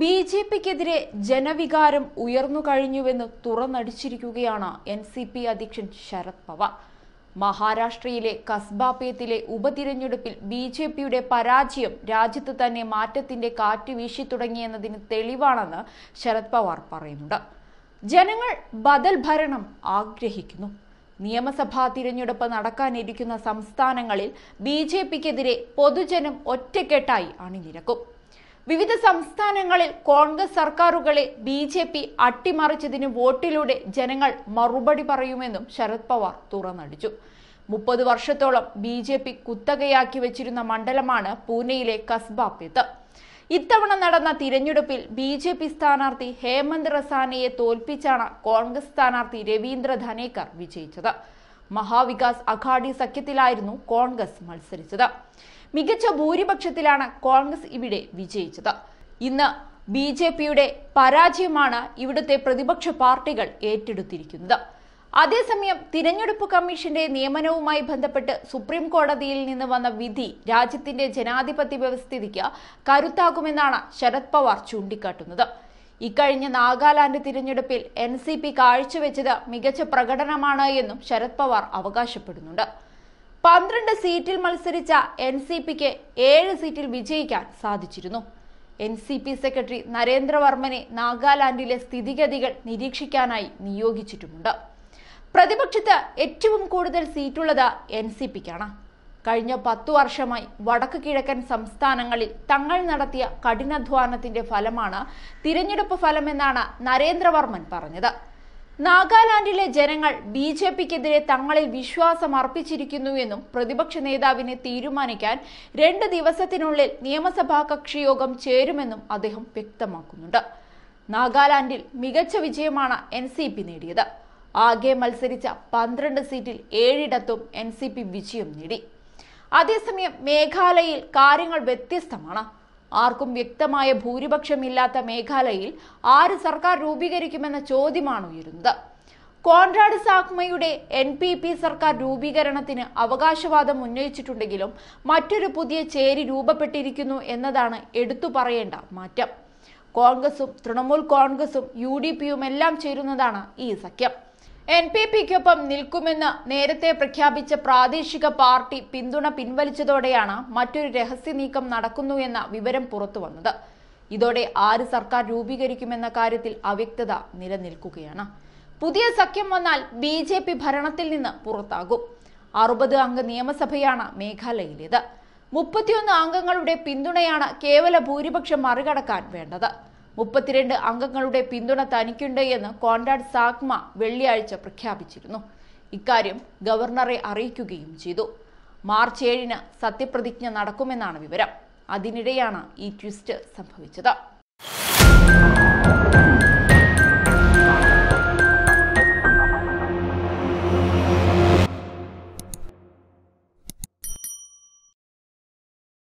B J പിക്കെതിരെ ജനവികാരം ഉയർന്നു കഴിഞ്ഞുവെന്ന് തുറന്നടിച്ചിരിക്കുകയാണ് എൻ സി പി അധ്യക്ഷൻ ശരത് പവാർ മഹാരാഷ്ട്രയിലെ കസ്ബാപേത്തിലെ ഉപതിരഞ്ഞെടുപ്പിൽ ബി ജെ പിയുടെ പരാജയം രാജ്യത്ത് തന്നെ മാറ്റത്തിന്റെ കാറ്റ് വീശി തുടങ്ങിയെന്നതിന് തെളിവാണെന്ന് ശരത് പവാർ പറയുന്നുണ്ട് ജനങ്ങൾ ബദൽ ഭരണം ആഗ്രഹിക്കുന്നു നിയമസഭാ തിരഞ്ഞെടുപ്പ് നടക്കാനിരിക്കുന്ന സംസ്ഥാനങ്ങളിൽ ബി ജെ പിക്കെതിരെ പൊതുജനം ഒറ്റക്കെട്ടായി അണിനിരക്കും വിവിധ സംസ്ഥാനങ്ങളിൽ കോൺഗ്രസ് സർക്കാരുകളെ ബി ജെ പി അട്ടിമറിച്ചതിന് വോട്ടിലൂടെ ജനങ്ങൾ മറുപടി പറയുമെന്നും ശരത് പവാർ തുറന്നടിച്ചു മുപ്പത് വർഷത്തോളം ബി ജെ പി കുത്തകയാക്കി വെച്ചിരുന്ന മണ്ഡലമാണ് പൂനെയിലെ കസ്ബാപ്പിത്ത് ഇത്തവണ നടന്ന തിരഞ്ഞെടുപ്പിൽ ബി ജെ പി സ്ഥാനാർത്ഥി ഹേമന്ത് റസാനയെ തോൽപ്പിച്ചാണ് കോൺഗ്രസ് സ്ഥാനാർത്ഥി രവീന്ദ്ര ധനേക്കർ വിജയിച്ചത് മഹാവികാസ് അഘാഡി സഖ്യത്തിലായിരുന്നു കോൺഗ്രസ് മത്സരിച്ചത് മികച്ച ഭൂരിപക്ഷത്തിലാണ് കോൺഗ്രസ് ഇവിടെ വിജയിച്ചത് ഇന്ന് ബി ജെ പിയുടെ പരാജയമാണ് ഇവിടുത്തെ പ്രതിപക്ഷ പാർട്ടികൾ ഏറ്റെടുത്തിരിക്കുന്നത് അതേസമയം തിരഞ്ഞെടുപ്പ് കമ്മീഷന്റെ നിയമനവുമായി ബന്ധപ്പെട്ട് സുപ്രീം കോടതിയിൽ നിന്ന് വന്ന വിധി രാജ്യത്തിന്റെ ജനാധിപത്യ വ്യവസ്ഥിതിക്ക് കരുത്താകുമെന്നാണ് ശരത് പവാർ ചൂണ്ടിക്കാട്ടുന്നത് ഇക്കഴിഞ്ഞ നാഗാലാന്റ് തിരഞ്ഞെടുപ്പിൽ എൻ സി പി കാഴ്ചവെച്ചത് മികച്ച പ്രകടനമാണ് എന്നും ശരത് പവാർ അവകാശപ്പെടുന്നുണ്ട് പന്ത്രണ്ട് സീറ്റിൽ മത്സരിച്ച എൻ സി പിക്ക് ഏഴ് സീറ്റിൽ വിജയിക്കാൻ സാധിച്ചിരുന്നു എൻ സി പി സെക്രട്ടറി നരേന്ദ്രവർമ്മനെ നാഗാലാൻഡിലെ സ്ഥിതിഗതികൾ നിരീക്ഷിക്കാനായി നിയോഗിച്ചിട്ടുമുണ്ട് പ്രതിപക്ഷത്ത് ഏറ്റവും കൂടുതൽ സീറ്റുള്ളത് എൻ സി പിക്കാണ് കഴിഞ്ഞ പത്തു വർഷമായി വടക്ക് കിഴക്കൻ സംസ്ഥാനങ്ങളിൽ തങ്ങൾ നടത്തിയ കഠിനാധ്വാനത്തിന്റെ ഫലമാണ് തിരഞ്ഞെടുപ്പ് ഫലമെന്നാണ് നരേന്ദ്രവർമ്മൻ പറഞ്ഞത് നാഗാലാൻഡിലെ ജനങ്ങൾ ബി ജെ പിക്കെതിരെ തങ്ങളിൽ വിശ്വാസം അർപ്പിച്ചിരിക്കുന്നുവെന്നും പ്രതിപക്ഷ നേതാവിനെ തീരുമാനിക്കാൻ രണ്ട് ദിവസത്തിനുള്ളിൽ നിയമസഭാ കക്ഷിയോഗം ചേരുമെന്നും അദ്ദേഹം വ്യക്തമാക്കുന്നുണ്ട് നാഗാലാൻഡിൽ മികച്ച വിജയമാണ് എൻ നേടിയത് ആകെ മത്സരിച്ച പന്ത്രണ്ട് സീറ്റിൽ ഏഴിടത്തും എൻ സി പി വിജയം നേടി അതേസമയം മേഘാലയയിൽ കാര്യങ്ങൾ വ്യത്യസ്തമാണ് ആർക്കും വ്യക്തമായ ഭൂരിപക്ഷമില്ലാത്ത മേഘാലയയിൽ ആര് സർക്കാർ രൂപീകരിക്കുമെന്ന ചോദ്യമാണ് ഉയരുന്നത് കോൺറാഡ് സാക്മയുടെ എൻ പി പി സർക്കാർ രൂപീകരണത്തിന് അവകാശവാദം ഉന്നയിച്ചിട്ടുണ്ടെങ്കിലും മറ്റൊരു പുതിയ ചേരി രൂപപ്പെട്ടിരിക്കുന്നു എന്നതാണ് എടുത്തു പറയേണ്ട മാറ്റം കോൺഗ്രസും തൃണമൂൽ കോൺഗ്രസും യു ഡി പിയുമെല്ലാം ചേരുന്നതാണ് ഈ സഖ്യം എൻ പി പിക്കൊപ്പം നിൽക്കുമെന്ന് നേരത്തെ പ്രഖ്യാപിച്ച പ്രാദേശിക പാർട്ടി പിന്തുണ പിൻവലിച്ചതോടെയാണ് മറ്റൊരു രഹസ്യ നീക്കം നടക്കുന്നു എന്ന വിവരം പുറത്തുവന്നത് ഇതോടെ ആര് സർക്കാർ രൂപീകരിക്കുമെന്ന കാര്യത്തിൽ അവ്യക്തത നിലനിൽക്കുകയാണ് പുതിയ സഖ്യം വന്നാൽ ബി ജെ പി ഭരണത്തിൽ നിന്ന് പുറത്താകും അറുപത് അംഗ നിയമസഭയാണ് മേഘാലയയിലേത് മുപ്പത്തിയൊന്ന് അംഗങ്ങളുടെ പിന്തുണയാണ് കേവല ഭൂരിപക്ഷം മറികടക്കാൻ വേണ്ടത് മുപ്പത്തിരണ്ട് അംഗങ്ങളുടെ പിന്തുണ തനിക്കുണ്ട് എന്ന് കോൺറാഡ് സാഗ്മ വെള്ളിയാഴ്ച പ്രഖ്യാപിച്ചിരുന്നു ഇക്കാര്യം ഗവർണറെ അറിയിക്കുകയും ചെയ്തു മാർച്ച് ഏഴിന് സത്യപ്രതിജ്ഞ നടക്കുമെന്നാണ് വിവരം അതിനിടെയാണ് ഈ ട്വിസ്റ്റ് സംഭവിച്ചത്